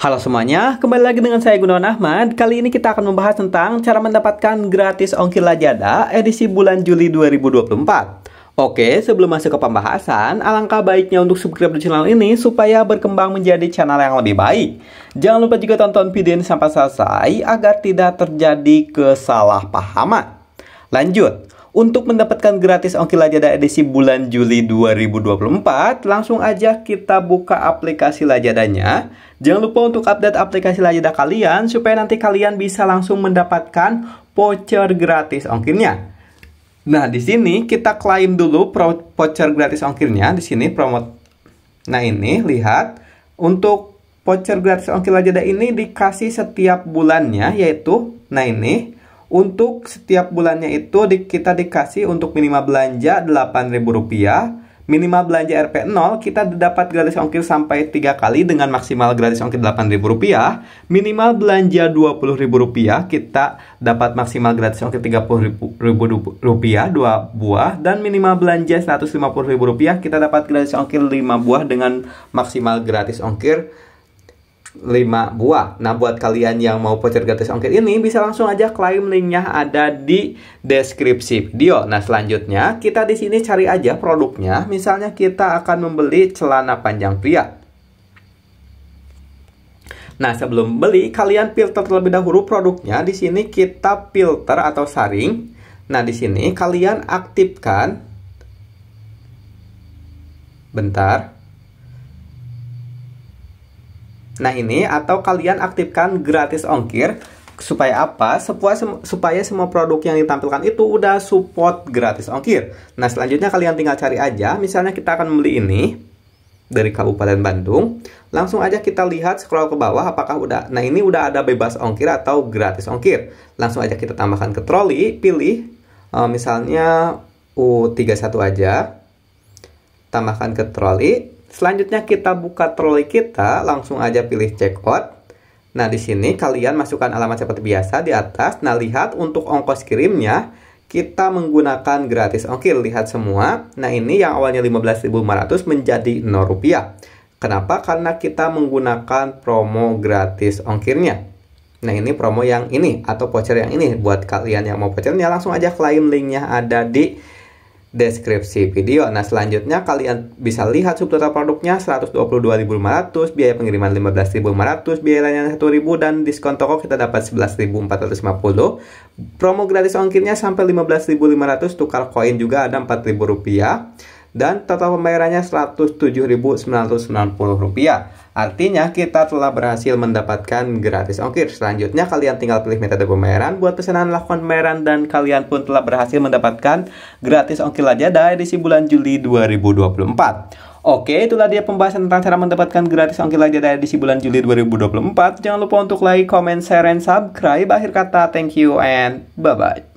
Halo semuanya, kembali lagi dengan saya Gunawan Ahmad. Kali ini kita akan membahas tentang cara mendapatkan gratis ongkir lajada edisi bulan Juli 2024. Oke, sebelum masuk ke pembahasan, alangkah baiknya untuk subscribe di channel ini supaya berkembang menjadi channel yang lebih baik. Jangan lupa juga tonton video ini sampai selesai agar tidak terjadi kesalahpahaman. Lanjut, untuk mendapatkan gratis Ongkir Lajada edisi bulan Juli 2024, langsung aja kita buka aplikasi Lajadanya. Jangan lupa untuk update aplikasi Lajada kalian supaya nanti kalian bisa langsung mendapatkan voucher gratis ongkirnya. Nah, di sini kita klaim dulu voucher gratis ongkirnya. Di sini promote. Nah, ini lihat untuk voucher gratis ongkir Lajada ini dikasih setiap bulannya yaitu nah ini untuk setiap bulannya itu di, kita dikasih untuk minimal belanja Rp8.000 Minimal belanja RP0 kita dapat gratis ongkir sampai 3 kali dengan maksimal gratis ongkir Rp8.000. Minimal belanja Rp20.000 kita dapat maksimal gratis ongkir Rp30.000 2 buah dan minimal belanja Rp150.000 kita dapat gratis ongkir 5 buah dengan maksimal gratis ongkir 5 buah. Nah, buat kalian yang mau voucher gratis ongkir ini bisa langsung aja klaim linknya ada di deskripsi video. Nah, selanjutnya kita di sini cari aja produknya. Misalnya kita akan membeli celana panjang pria. Nah, sebelum beli kalian filter terlebih dahulu produknya. Di sini kita filter atau saring. Nah, di sini kalian aktifkan bentar Nah ini atau kalian aktifkan gratis ongkir supaya apa? Supaya supaya semua produk yang ditampilkan itu udah support gratis ongkir. Nah, selanjutnya kalian tinggal cari aja. Misalnya kita akan membeli ini dari Kabupaten Bandung. Langsung aja kita lihat scroll ke bawah apakah udah. Nah, ini udah ada bebas ongkir atau gratis ongkir. Langsung aja kita tambahkan ke troli, pilih uh, misalnya U31 aja. Tambahkan ke troli, Selanjutnya kita buka troli kita, langsung aja pilih check out. Nah, di sini kalian masukkan alamat seperti biasa di atas. Nah, lihat untuk ongkos kirimnya, kita menggunakan gratis ongkir. Lihat semua. Nah, ini yang awalnya 15.500 menjadi 0 rupiah. Kenapa? Karena kita menggunakan promo gratis ongkirnya. Nah, ini promo yang ini atau voucher yang ini. Buat kalian yang mau vouchernya, langsung aja klaim linknya ada di deskripsi video. Nah, selanjutnya kalian bisa lihat subtotal produknya 122.500, biaya pengiriman 15.500, biaya layanan 1.000 dan diskon toko kita dapat 11.450. Promo gratis ongkirnya sampai 15.500, tukar koin juga ada 4.000 rupiah dan total pembayarannya Rp107.990. Artinya kita telah berhasil mendapatkan gratis ongkir. Selanjutnya kalian tinggal pilih metode pembayaran buat pesanan lakukan pembayaran dan kalian pun telah berhasil mendapatkan gratis ongkir aja dari edisi bulan Juli 2024. Oke, itulah dia pembahasan tentang cara mendapatkan gratis ongkir lagi dari edisi bulan Juli 2024. Jangan lupa untuk like, comment, share, and subscribe. Akhir kata, thank you and bye-bye.